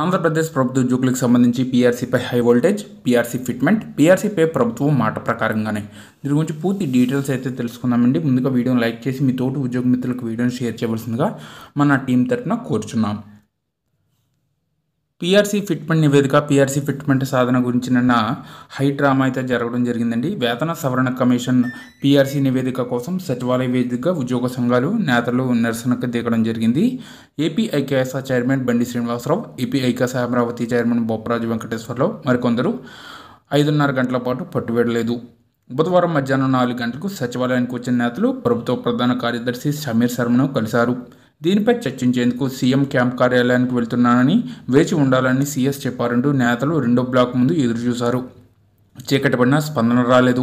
ఆంధ్రప్రదేశ్ ప్రభుత్వ ఉద్యోగులకు సంబంధించి పీఆర్సీపై హై వోల్టేజ్ పీఆర్సీ ఫిట్మెంట్ పీఆర్సీపై ప్రభుత్వం మాట ప్రకారంగానే దీని గురించి పూర్తి డీటెయిల్స్ అయితే తెలుసుకుందామండి ముందుగా వీడియోని లైక్ చేసి మీ తోటి ఉద్యోగ మిత్రులకు వీడియోని షేర్ చేయవలసిందిగా మన టీం తరఫున కోరుచున్నాం పిఆర్సీ ఫిట్మెంట్ నివేదిక పిఆర్సీ ఫిట్మెంట్ సాధన గురించి నిన్న హై డ్రామా అయితే జరగడం జరిగిందండి వేతన సవరణ కమిషన్ పిఆర్సీ నివేదిక కోసం సచివాలయ వేదిక ఉద్యోగ సంఘాలు నేతలు నిరసనకు దిగడం జరిగింది AP IKS chairman Bandi Srinivasarao AP IKS Amaravati chairman Bopparaju Venkateswararao మరికొందరు ఐదున్నర గంటల పాటు పట్టుబెడలేదు బుధవారం మధ్యాహ్నం నాలుగు గంటలకు సచివాలయానికి వచ్చిన నేతలు ప్రభుత్వ ప్రధాన కార్యదర్శి సమీర్ శర్మను కలిశారు దీనిపై చర్చించేందుకు సీఎం క్యాంప్ కార్యాలయానికి వెళ్తున్నానని వేచి ఉండాలని సీఎస్ చెప్పారంటూ నేతలు రెండో బ్లాక్ ముందు ఎదురుచూశారు చీకటి పడినా స్పందన రాలేదు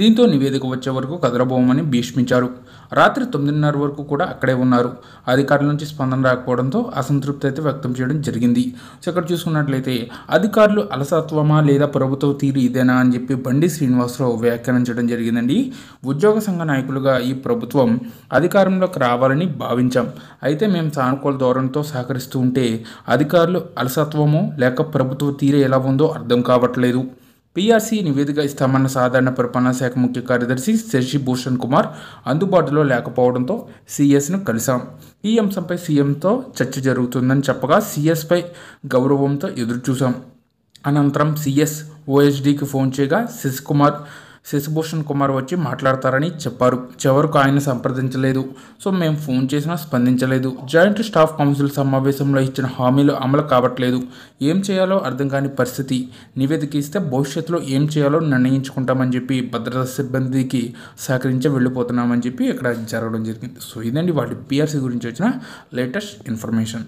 దీంతో నివేదిక వచ్చే వరకు కదలబోమని భీష్మించారు రాత్రి తొమ్మిదిన్నర వరకు కూడా అక్కడే ఉన్నారు అధికారుల నుంచి స్పందన రాకపోవడంతో అసంతృప్తి అయితే వ్యక్తం చేయడం జరిగింది సో ఇక్కడ చూసుకున్నట్లయితే అధికారులు అలసత్వమా లేదా ప్రభుత్వ తీరు ఇదేనా అని చెప్పి బండి శ్రీనివాసరావు వ్యాఖ్యానించడం జరిగిందండి ఉద్యోగ సంఘ నాయకులుగా ఈ ప్రభుత్వం అధికారంలోకి రావాలని భావించాం అయితే మేము సానుకూల ధోరణితో సహకరిస్తూ ఉంటే అధికారులు అలసత్వమో లేక ప్రభుత్వ తీరు ఎలా ఉందో అర్థం కావట్లేదు పీఆర్సీ నివేదిక ఇస్తామన్న సాధారణ పరిపాలనా శాఖ ముఖ్య కార్యదర్శి శశి భూషణ్ కుమార్ అందుబాటులో లేకపోవడంతో సీఎస్ను కలిశాం ఈ అంశంపై సీఎంతో చర్చ జరుగుతుందని చెప్పగా సీఎస్పై గౌరవంతో ఎదురుచూశాం అనంతరం సీఎస్ ఓఎస్డీకి ఫోన్ చేయగా శశికుమార్ శశిభూషణ్ కుమార్ వచ్చి మాట్లాడతారని చెప్పారు చివరకు ఆయన సంప్రదించలేదు సో మేము ఫోన్ చేసినా స్పందించలేదు జాయింట్ స్టాఫ్ కౌన్సిల్ సమావేశంలో ఇచ్చిన హామీలు అమలు కావట్లేదు ఏం చేయాలో అర్థం కాని పరిస్థితి నివేదిక ఇస్తే భవిష్యత్తులో ఏం చేయాలో నిర్ణయించుకుంటామని చెప్పి భద్రతా సిబ్బందికి సహకరించి వెళ్ళిపోతున్నామని చెప్పి ఇక్కడ జరగడం జరిగింది సో ఇదండి వాటి పిఆర్సీ గురించి వచ్చిన లేటెస్ట్ ఇన్ఫర్మేషన్